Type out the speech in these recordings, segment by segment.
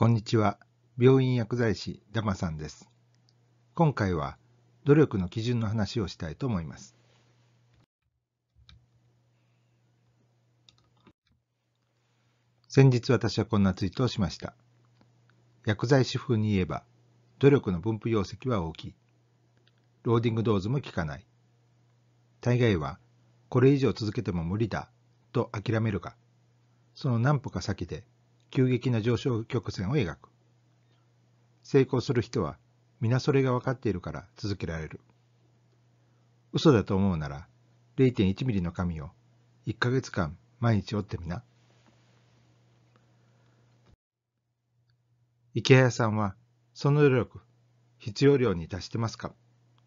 こんにちは病院薬剤師ダマさんです今回は努力の基準の話をしたいと思います先日私はこんなツイートをしました薬剤師風に言えば努力の分布容積は大きいローディングドーズも効かない大概はこれ以上続けても無理だと諦めるがその何歩か先で急激な上昇曲線を描く。成功する人は皆それが分かっているから続けられる。嘘だと思うなら0.1ミリの紙を1ヶ月間毎日折ってみな。池谷さんはその努力、必要量に達してますか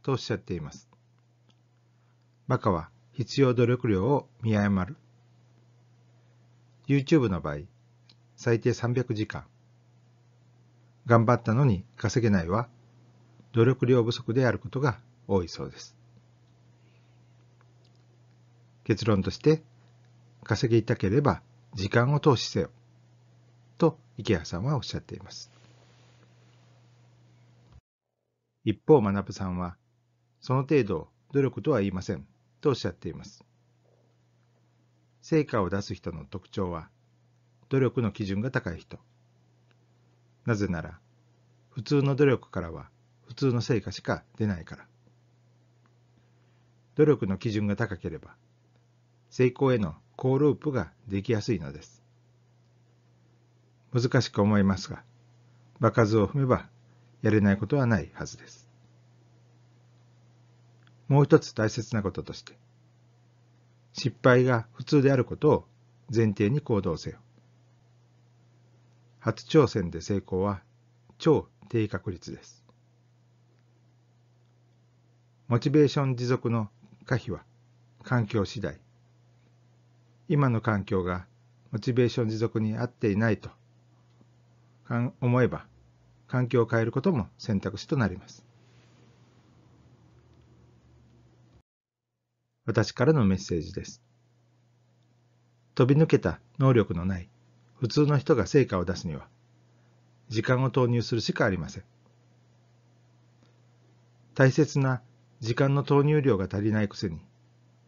とおっしゃっています。バカは必要努力量を見誤る。YouTube の場合、最低300時間。頑張ったのに稼げないは、努力量不足であることが多いそうです。結論として、稼ぎたければ時間を投資せよ。と池谷さんはおっしゃっています。一方、学さんは、その程度努力とは言いませんとおっしゃっています。成果を出す人の特徴は、努力の基準が高い人。なぜなら、普通の努力からは普通の成果しか出ないから。努力の基準が高ければ、成功への好ループができやすいのです。難しく思いますが、場数を踏めばやれないことはないはずです。もう一つ大切なこととして、失敗が普通であることを前提に行動せよ。初挑戦で成功は超低確率です。モチベーション持続の可否は環境次第。今の環境がモチベーション持続に合っていないと思えば環境を変えることも選択肢となります。私からのメッセージです。飛び抜けた能力のない普通の人が成果を出すには、時間を投入するしかありません。大切な時間の投入量が足りないくせに、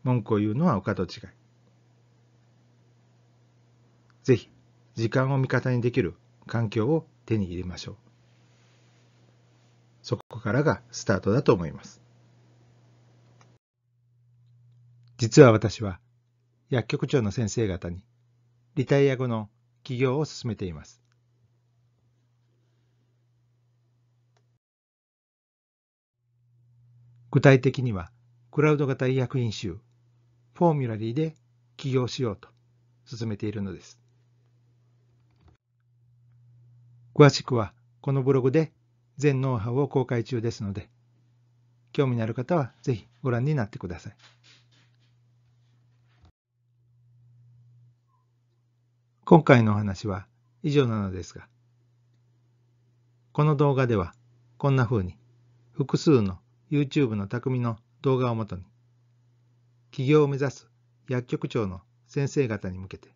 文句を言うのはおと違い。ぜひ、時間を味方にできる環境を手に入れましょう。そこからがスタートだと思います。実は私は、薬局長の先生方に、リタイア後の起業を進めています。具体的には、クラウド型医薬品集、フォーミュラリーで起業しようと進めているのです。詳しくは、このブログで全ノウハウを公開中ですので、興味のある方はぜひご覧になってください。今回のお話は以上なのですが、この動画ではこんな風に複数の YouTube の匠の動画をもとに、起業を目指す薬局長の先生方に向けて、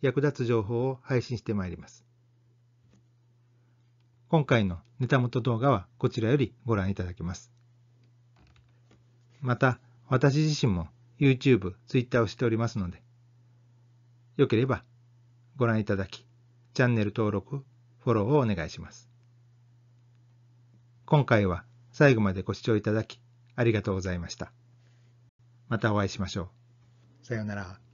役立つ情報を配信してまいります。今回のネタ元動画はこちらよりご覧いただけます。また、私自身も YouTube、Twitter をしておりますので、よければご覧いただき、チャンネル登録、フォローをお願いします。今回は最後までご視聴いただき、ありがとうございました。またお会いしましょう。さようなら。